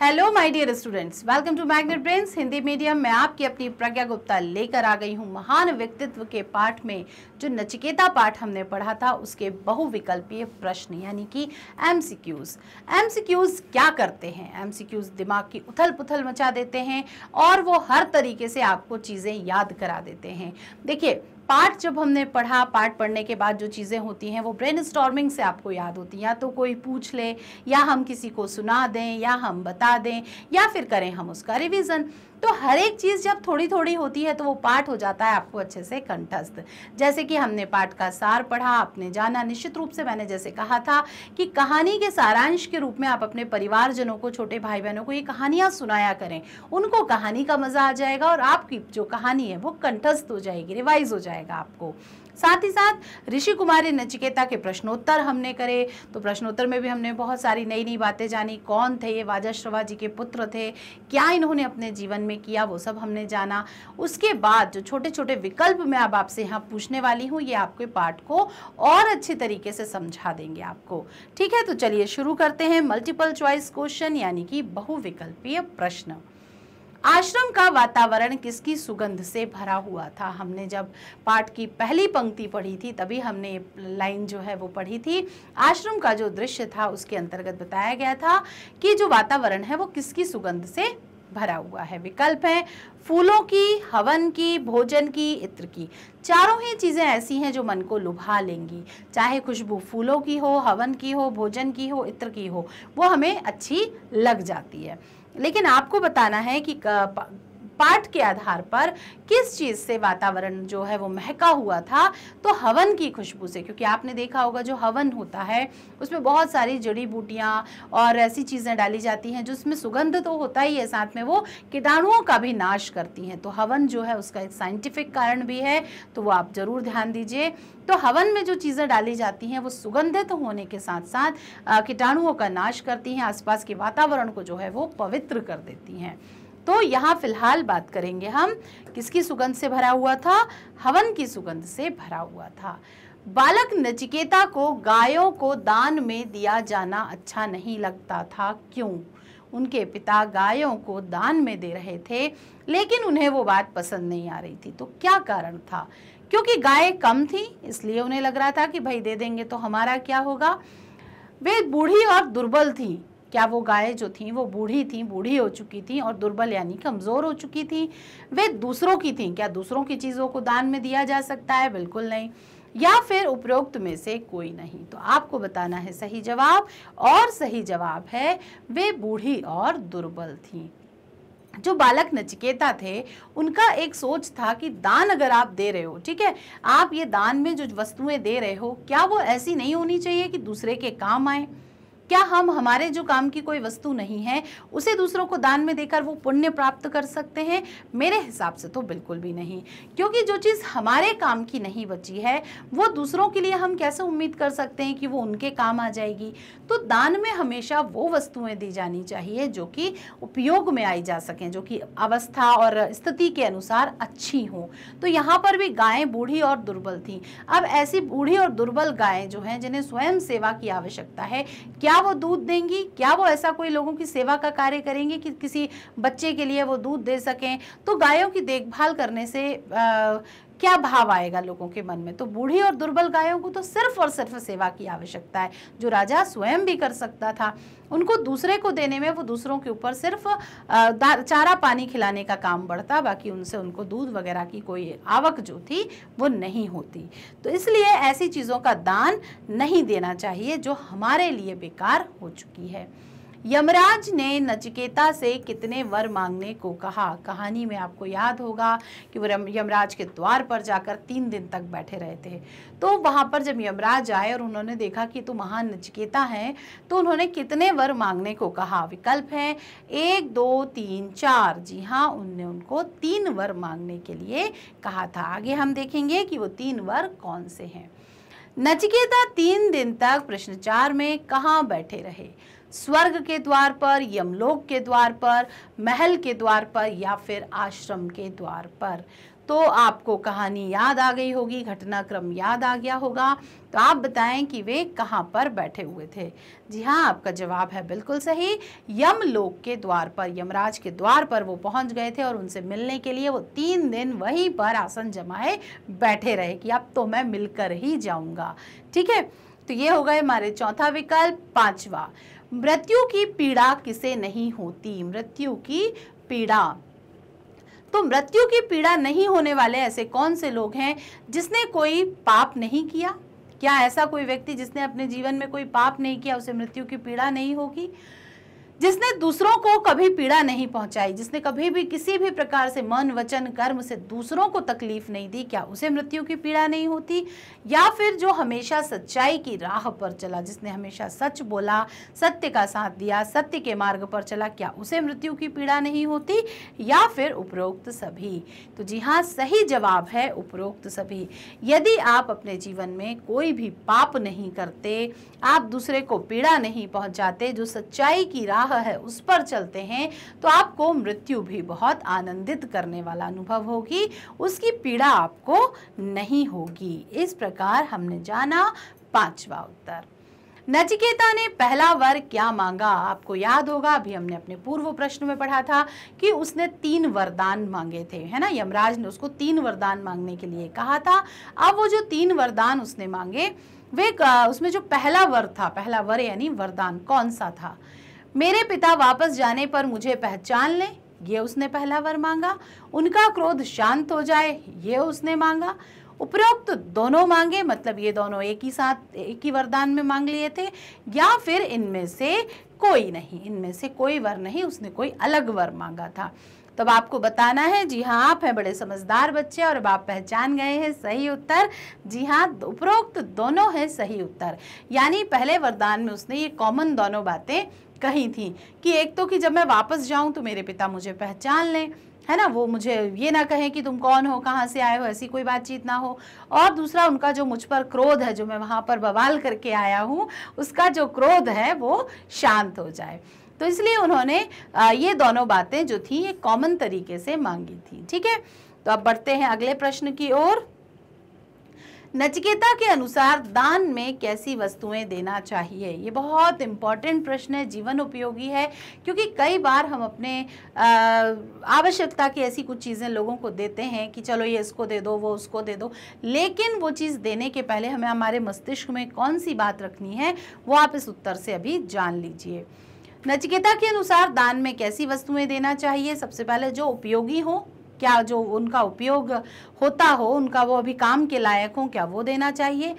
hello my dear students welcome to magnet brains Hindi medium मैं आपकी अपनी प्रज्ञा गुप्ता लेकर आ गई हूँ महान व्यक्तित्व के पाठ में जो नचिकेता पाठ हमने पढ़ा था उसके बहुविकल्पीय प्रश्न यानी कि एमसीक्यूज एमसीक्यूज क्या करते हैं एमसीक्यूज दिमाग की उथल पुथल मचा देते हैं और वो हर तरीके से आपको चीज़ें याद करा देते हैं देखिए पार्ट जब हमने पढ़ा पार्ट पढ़ने के बाद जो चीज़ें होती हैं वो ब्रेन स्टॉर्मिंग से आपको याद होती हैं या तो कोई पूछ ले या हम किसी को सुना दें या हम बता दें या फिर करें हम उसका रिविज़न तो हर एक चीज़ जब थोड़ी थोड़ी होती है तो वो पाठ हो जाता है आपको अच्छे से कंठस्थ जैसे कि हमने पाठ का सार पढ़ा आपने जाना निश्चित रूप से मैंने जैसे कहा था कि कहानी के सारांश के रूप में आप अपने परिवारजनों को छोटे भाई बहनों को ये कहानियां सुनाया करें उनको कहानी का मज़ा आ जाएगा और आपकी जो कहानी है वो कंठस्थ हो जाएगी रिवाइज हो जाएगा आपको साथ ही साथ ऋषि कुमारी नचिकेता के प्रश्नोत्तर हमने करे तो प्रश्नोत्तर में भी हमने बहुत सारी नई नई बातें जानी कौन थे ये वाजाश्रवा जी के पुत्र थे क्या इन्होंने अपने जीवन में किया वो सब हमने जाना उसके बाद जो छोटे छोटे विकल्प मैं अब आपसे यहाँ पूछने वाली हूँ ये आपके पार्ट को और अच्छे तरीके से समझा देंगे आपको ठीक है तो चलिए शुरू करते हैं मल्टीपल चॉइस क्वेश्चन यानी कि बहुविकल्पीय प्रश्न आश्रम का वातावरण किसकी सुगंध से भरा हुआ था हमने जब पाठ की पहली पंक्ति पढ़ी थी तभी हमने लाइन जो है वो पढ़ी थी आश्रम का जो दृश्य था उसके अंतर्गत बताया गया था कि जो वातावरण है वो किसकी सुगंध से भरा हुआ है विकल्प है फूलों की हवन की भोजन की इत्र की चारों ही चीज़ें ऐसी हैं जो मन को लुभा लेंगी चाहे खुशबू फूलों की हो हवन की हो भोजन की हो इत्र की हो वो हमें अच्छी लग जाती है लेकिन आपको बताना है कि पाठ के आधार पर किस चीज़ से वातावरण जो है वो महका हुआ था तो हवन की खुशबू से क्योंकि आपने देखा होगा जो हवन होता है उसमें बहुत सारी जड़ी बूटियाँ और ऐसी चीज़ें डाली जाती हैं जिसमें सुगंध तो होता ही है साथ में वो कीटाणुओं का भी नाश करती हैं तो हवन जो है उसका एक साइंटिफिक कारण भी है तो वो आप ज़रूर ध्यान दीजिए तो हवन में जो चीज़ें डाली जाती हैं वो सुगंधित होने के साथ साथ कीटाणुओं का नाश करती हैं आसपास के वातावरण को जो है वो पवित्र कर देती हैं तो यहाँ फिलहाल बात करेंगे हम किसकी सुगंध से भरा हुआ था हवन की सुगंध से भरा हुआ था बालक नचिकेता को गायों को दान में दिया जाना अच्छा नहीं लगता था क्यों उनके पिता गायों को दान में दे रहे थे लेकिन उन्हें वो बात पसंद नहीं आ रही थी तो क्या कारण था क्योंकि गाय कम थी इसलिए उन्हें लग रहा था कि भाई दे देंगे तो हमारा क्या होगा वे बूढ़ी और दुर्बल थी क्या वो गायें जो थीं वो बूढ़ी थीं बूढ़ी हो चुकी थीं और दुर्बल यानी कमज़ोर हो चुकी थीं वे दूसरों की थीं क्या दूसरों की चीज़ों को दान में दिया जा सकता है बिल्कुल नहीं या फिर उपरोक्त में से कोई नहीं तो आपको बताना है सही जवाब और सही जवाब है वे बूढ़ी और दुर्बल थीं जो बालक नचिकेता थे उनका एक सोच था कि दान अगर आप दे रहे हो ठीक है आप ये दान में जो वस्तुएं दे रहे हो क्या वो ऐसी नहीं होनी चाहिए कि दूसरे के काम आए क्या हम हमारे जो काम की कोई वस्तु नहीं है उसे दूसरों को दान में देकर वो पुण्य प्राप्त कर सकते हैं मेरे हिसाब से तो बिल्कुल भी नहीं क्योंकि जो चीज़ हमारे काम की नहीं बची है वो दूसरों के लिए हम कैसे उम्मीद कर सकते हैं कि वो उनके काम आ जाएगी तो दान में हमेशा वो वस्तुएं दी जानी चाहिए जो कि उपयोग में आई जा सकें जो कि अवस्था और स्थिति के अनुसार अच्छी हों तो यहाँ पर भी गायें बूढ़ी और दुर्बल थी अब ऐसी बूढ़ी और दुर्बल गायें जो हैं जिन्हें स्वयं सेवा की आवश्यकता है क्या क्या वो दूध देंगी क्या वो ऐसा कोई लोगों की सेवा का कार्य करेंगी कि किसी बच्चे के लिए वो दूध दे सकें तो गायों की देखभाल करने से क्या भाव आएगा लोगों के मन में तो बूढ़ी और दुर्बल गायों को तो सिर्फ और सिर्फ सेवा की आवश्यकता है जो राजा स्वयं भी कर सकता था उनको दूसरे को देने में वो दूसरों के ऊपर सिर्फ चारा पानी खिलाने का काम बढ़ता बाकी उनसे उनको दूध वगैरह की कोई आवक जो थी वो नहीं होती तो इसलिए ऐसी चीज़ों का दान नहीं देना चाहिए जो हमारे लिए बेकार हो चुकी है यमराज ने नचिकेता से कितने वर मांगने को कहा कहानी में आपको याद होगा कि वो यमराज के द्वार पर जाकर तीन दिन तक बैठे रहे थे तो वहाँ पर जब यमराज आए और उन्होंने देखा कि तू तो महान नचिकेता है तो उन्होंने कितने वर मांगने को कहा विकल्प है एक दो तीन चार जी हाँ उनने उनको तीन वर मांगने के लिए कहा था आगे हम देखेंगे कि वो तीन वर कौन से हैं नचिकेता तीन दिन तक प्रश्नचार में कहाँ बैठे रहे स्वर्ग के द्वार पर यमलोक के द्वार पर महल के द्वार पर या फिर आश्रम के द्वार पर तो आपको कहानी याद आ गई होगी घटनाक्रम याद आ गया होगा तो आप बताएं कि वे कहाँ पर बैठे हुए थे जी हाँ आपका जवाब है बिल्कुल सही यमलोक के द्वार पर यमराज के द्वार पर वो पहुँच गए थे और उनसे मिलने के लिए वो तीन दिन वहीं पर आसन जमाए बैठे रहे कि अब तो मैं मिलकर ही जाऊँगा ठीक है तो ये हो गए हमारे चौथा विकल्प पाँचवा मृत्यु की पीड़ा किसे नहीं होती मृत्यु की पीड़ा तो मृत्यु की पीड़ा नहीं होने वाले ऐसे कौन से लोग हैं जिसने कोई पाप नहीं किया क्या ऐसा कोई व्यक्ति जिसने अपने जीवन में कोई पाप नहीं किया उसे मृत्यु की पीड़ा नहीं होगी जिसने दूसरों को कभी पीड़ा नहीं पहुंचाई जिसने कभी भी किसी भी प्रकार से मन वचन कर्म से दूसरों को तकलीफ नहीं दी क्या उसे मृत्यु की पीड़ा नहीं होती या फिर जो हमेशा सच्चाई की राह पर चला जिसने हमेशा सच बोला सत्य का साथ दिया सत्य के मार्ग पर चला क्या उसे मृत्यु की पीड़ा नहीं होती या फिर उपरोक्त सभी तो जी हाँ सही जवाब है उपरोक्त सभी यदि आप अपने जीवन में कोई भी पाप नहीं करते आप दूसरे को पीड़ा नहीं पहुँचाते जो सच्चाई की राह राह है उस पर चलते हैं तो आपको मृत्यु भी बहुत आनंदित करने वाला अनुभव होगी उसकी पीड़ा आपको नहीं होगी इस प्रकार हमने जाना पांचवा उत्तर नचिकेता ने पहला वर क्या मांगा आपको याद होगा अभी हमने अपने पूर्व प्रश्न में पढ़ा था कि उसने तीन वरदान मांगे थे है ना यमराज ने उसको तीन वरदान मांगने के लिए कहा था अब वो जो तीन वरदान उसने मांगे वे उसमें जो पहला वर था पहला वर यानी वरदान कौन सा था मेरे पिता वापस जाने पर मुझे पहचान लें ये उसने पहला वर मांगा उनका क्रोध शांत हो जाए ये उसने मांगा उपरोक्त दोनों मांगे मतलब ये दोनों एक ही साथ एक ही वरदान में मांग लिए थे या फिर इनमें से कोई नहीं इनमें से कोई वर नहीं उसने कोई अलग वर मांगा था तो अब आपको बताना है जी हाँ आप हैं बड़े समझदार बच्चे और अब आप पहचान गए हैं सही उत्तर जी हाँ उपरोक्त दोनों है सही उत्तर यानी पहले वरदान में उसने ये कॉमन दोनों बातें कही थी कि एक तो कि जब मैं वापस जाऊं तो मेरे पिता मुझे पहचान लें है ना वो मुझे ये ना कहें कि तुम कौन हो कहाँ से आए हो ऐसी कोई बातचीत ना हो और दूसरा उनका जो मुझ पर क्रोध है जो मैं वहाँ पर बवाल करके आया हूँ उसका जो क्रोध है वो शांत हो जाए तो इसलिए उन्होंने ये दोनों बातें जो थी ये कॉमन तरीके से मांगी थी ठीक है तो अब बढ़ते हैं अगले प्रश्न की ओर नचकेता के अनुसार दान में कैसी वस्तुएं देना चाहिए ये बहुत इम्पॉर्टेंट प्रश्न है जीवन उपयोगी है क्योंकि कई बार हम अपने आवश्यकता की ऐसी कुछ चीज़ें लोगों को देते हैं कि चलो ये इसको दे दो वो उसको दे दो लेकिन वो चीज़ देने के पहले हमें हमारे मस्तिष्क में कौन सी बात रखनी है वो आप इस उत्तर से अभी जान लीजिए नचिकेता के अनुसार दान में कैसी वस्तुएं देना चाहिए सबसे पहले जो उपयोगी हो क्या जो उनका उपयोग होता हो उनका वो अभी काम के लायक हो क्या वो देना चाहिए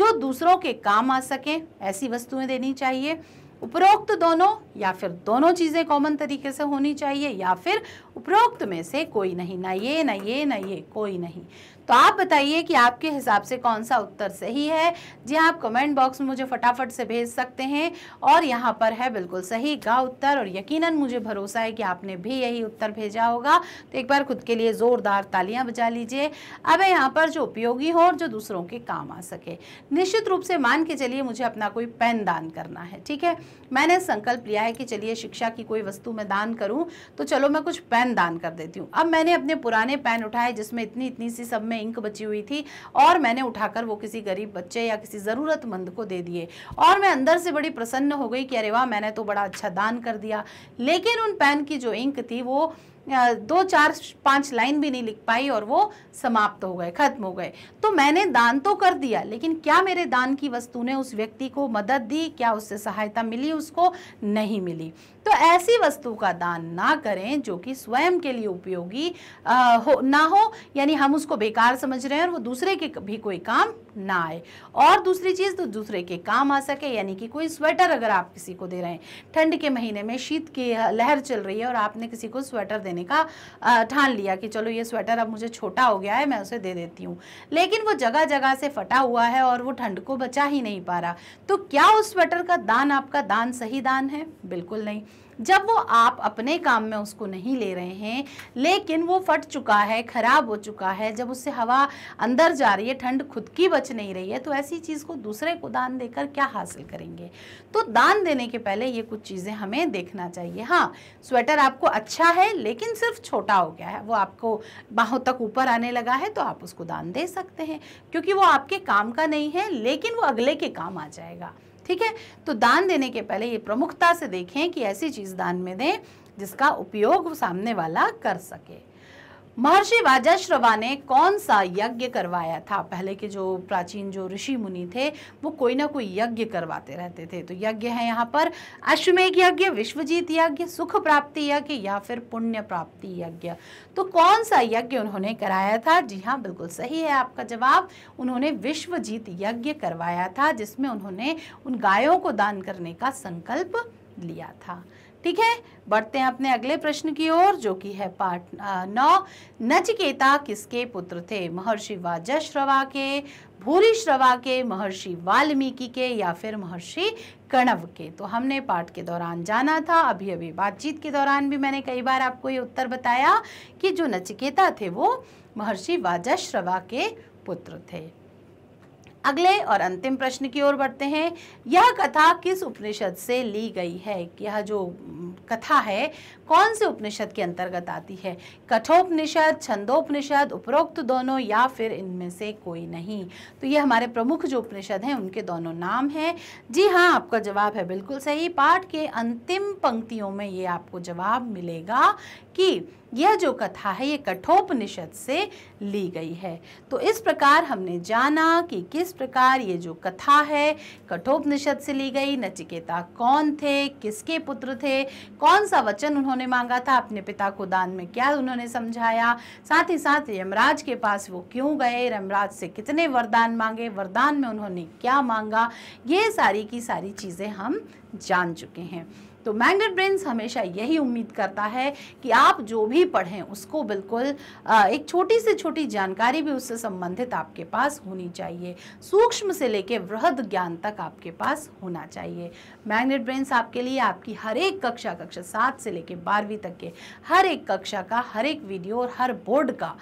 जो दूसरों के काम आ सकें ऐसी वस्तुएं देनी चाहिए उपरोक्त दोनों या फिर दोनों चीज़ें कॉमन तरीके से होनी चाहिए या फिर उपरोक्त में से कोई नहीं ना ये ना ये ना ये कोई नहीं तो आप बताइए कि आपके हिसाब से कौन सा उत्तर सही है जी हाँ, आप कमेंट बॉक्स में मुझे फटाफट से भेज सकते हैं और यहाँ पर है बिल्कुल सही का उत्तर और यकीनन मुझे भरोसा है कि आपने भी यही उत्तर भेजा होगा तो एक बार खुद के लिए ज़ोरदार तालियां बजा लीजिए अब यहाँ पर जो उपयोगी हो और जो दूसरों के काम आ सके निश्चित रूप से मान के चलिए मुझे अपना कोई पेन दान करना है ठीक है मैंने संकल्प लिया है कि चलिए शिक्षा की कोई वस्तु मैं दान करूँ तो चलो मैं कुछ पेन पेन दान कर देती हूँ अब मैंने अपने पुराने पेन उठाए जिसमें इतनी इतनी सी सब में इंक बची हुई थी और मैंने उठाकर वो किसी गरीब बच्चे या किसी ज़रूरतमंद को दे दिए और मैं अंदर से बड़ी प्रसन्न हो गई कि अरे वाह मैंने तो बड़ा अच्छा दान कर दिया लेकिन उन पेन की जो इंक थी वो दो चार पांच लाइन भी नहीं लिख पाई और वो समाप्त हो गए खत्म हो गए तो मैंने दान तो कर दिया लेकिन क्या मेरे दान की वस्तु ने उस व्यक्ति को मदद दी क्या उससे सहायता मिली उसको नहीं मिली तो ऐसी वस्तु का दान ना करें जो कि स्वयं के लिए उपयोगी हो ना हो यानी हम उसको बेकार समझ रहे हैं और वो दूसरे के भी कोई काम ना आए और दूसरी चीज़ तो दूसरे के काम आ सके यानी कि कोई स्वेटर अगर आप किसी को दे रहे हैं ठंड के महीने में शीत की लहर चल रही है और आपने किसी को स्वेटर देने का ठान लिया कि चलो ये स्वेटर अब मुझे छोटा हो गया है मैं उसे दे देती हूँ लेकिन वो जगह जगह से फटा हुआ है और वो ठंड को बचा ही नहीं पा रहा तो क्या उस स्वेटर का दान आपका दान सही दान है बिल्कुल नहीं जब वो आप अपने काम में उसको नहीं ले रहे हैं लेकिन वो फट चुका है ख़राब हो चुका है जब उससे हवा अंदर जा रही है ठंड खुद की बच नहीं रही है तो ऐसी चीज़ को दूसरे को दान देकर क्या हासिल करेंगे तो दान देने के पहले ये कुछ चीज़ें हमें देखना चाहिए हाँ स्वेटर आपको अच्छा है लेकिन सिर्फ छोटा हो गया है वो आपको बाहों तक ऊपर आने लगा है तो आप उसको दान दे सकते हैं क्योंकि वो आपके काम का नहीं है लेकिन वो अगले के काम आ जाएगा ठीक है तो दान देने के पहले ये प्रमुखता से देखें कि ऐसी चीज़ दान में दें जिसका उपयोग सामने वाला कर सके महर्षि वाजाश्रवा ने कौन सा यज्ञ करवाया था पहले के जो प्राचीन जो ऋषि मुनि थे वो कोई ना कोई यज्ञ करवाते रहते थे तो यज्ञ है यहाँ पर अश्वमेघ यज्ञ विश्वजीत यज्ञ सुख प्राप्ति यज्ञ या फिर पुण्य प्राप्ति यज्ञ तो कौन सा यज्ञ उन्होंने कराया था जी हाँ बिल्कुल सही है आपका जवाब उन्होंने विश्वजीत यज्ञ करवाया था जिसमें उन्होंने उन गायों को दान करने का संकल्प लिया था ठीक है बढ़ते हैं अपने अगले प्रश्न की ओर जो कि है पाठ नौ नचिकेता किसके पुत्र थे महर्षि वाजश्रवा के भूरी श्रवा के महर्षि वाल्मीकि के या फिर महर्षि कणव के तो हमने पाठ के दौरान जाना था अभी अभी बातचीत के दौरान भी मैंने कई बार आपको ये उत्तर बताया कि जो नचिकेता थे वो महर्षि वाजश्रवा के पुत्र थे अगले और अंतिम प्रश्न की ओर बढ़ते हैं यह कथा किस उपनिषद से ली गई है यह जो कथा है कौन से उपनिषद के अंतर्गत आती है कठोपनिषद छंदोपनिषद उपरोक्त दोनों या फिर इनमें से कोई नहीं तो ये हमारे प्रमुख जो उपनिषद हैं उनके दोनों नाम हैं जी हाँ आपका जवाब है बिल्कुल सही पाठ के अंतिम पंक्तियों में ये आपको जवाब मिलेगा कि यह जो कथा है ये कठोपनिषद से ली गई है तो इस प्रकार हमने जाना कि किस प्रकार ये जो कथा है कठोपनिषद से ली गई नचिकेता कौन थे किसके पुत्र थे कौन सा वचन उन्होंने मांगा था अपने पिता को दान में क्या उन्होंने समझाया साथ ही साथ यमराज के पास वो क्यों गए यमराज से कितने वरदान मांगे वरदान में उन्होंने क्या मांगा ये सारी की सारी चीज़ें हम जान चुके हैं तो मैग्नेट ब्रेन्स हमेशा यही उम्मीद करता है कि आप जो भी पढ़ें उसको बिल्कुल एक छोटी से छोटी जानकारी भी उससे संबंधित आपके पास होनी चाहिए सूक्ष्म से लेकर वृहद ज्ञान तक आपके पास होना चाहिए मैग्नेट ब्रेन्स आपके लिए आपकी हर एक कक्षा कक्षा सात से लेके बारहवीं तक के हर एक कक्षा का हर एक वीडियो और हर बोर्ड का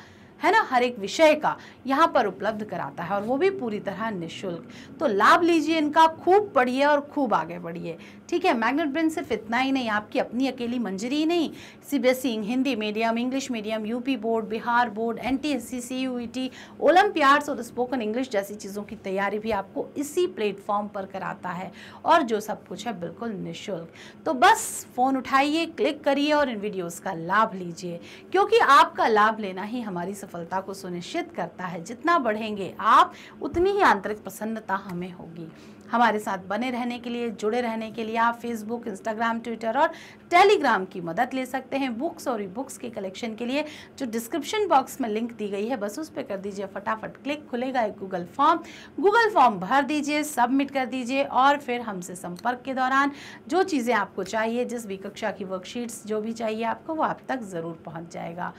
है ना हर एक विषय का यहाँ पर उपलब्ध कराता है और वो भी पूरी तरह निःशुल्क तो लाभ लीजिए इनका खूब पढ़िए और खूब आगे बढ़िए ठीक है मैग्नेट ब्रेन सिर्फ इतना ही नहीं आपकी अपनी अकेली मंजरी ही नहीं CBSE e, Hindi medium English medium UP board Bihar board N T S C C U T olympiads और स्पोकन इंग्लिश जैसी चीज़ों की तैयारी भी आपको इसी प्लेटफॉर्म पर कराता है और जो सब कुछ है बिल्कुल निःशुल्क तो बस फ़ोन उठाइए क्लिक करिए और इन वीडियोज़ का लाभ लीजिए क्योंकि आपका लाभ लेना ही हमारी सफलता को सुनिश्चित करता है जितना बढ़ेंगे आप उतनी ही आंतरिक प्रसन्नता हमें होगी हमारे साथ बने रहने के लिए जुड़े रहने के लिए आप फेसबुक इंस्टाग्राम ट्विटर और टेलीग्राम की मदद ले सकते हैं बुक्स और ई बुक्स के कलेक्शन के लिए जो डिस्क्रिप्शन बॉक्स में लिंक दी गई है बस उस पर कर दीजिए फटाफट क्लिक खुलेगा एक गूगल फॉर्म गूगल फॉर्म भर दीजिए सबमिट कर दीजिए और फिर हमसे संपर्क के दौरान जो चीज़ें आपको चाहिए जिस भी कक्षा की वर्कशीट्स जो भी चाहिए आपको वो आप तक ज़रूर पहुँच जाएगा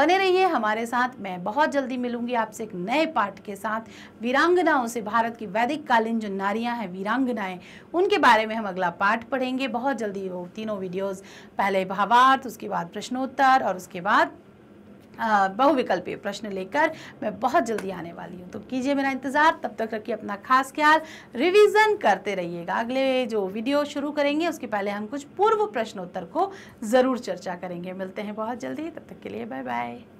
बने रहिए हमारे साथ मैं बहुत जल्दी मिलूंगी आपसे एक नए पाठ के साथ वीरांगनाओं से भारत की वैदिक कालीन जो नारियाँ है वीरांगनाएं उनके बारे में हम अगला पाठ पढ़ेंगे बहुत जल्दी वो तीनों वीडियोज़ पहले भावार्थ उसके बाद प्रश्नोत्तर और उसके बाद बहुविकल्पीय प्रश्न लेकर मैं बहुत जल्दी आने वाली हूँ तो कीजिए मेरा इंतज़ार तब तक रखिए अपना खास ख्याल रिवीजन करते रहिएगा अगले जो वीडियो शुरू करेंगे उसके पहले हम कुछ पूर्व प्रश्नोत्तर को ज़रूर चर्चा करेंगे मिलते हैं बहुत जल्दी तब तक के लिए बाय बाय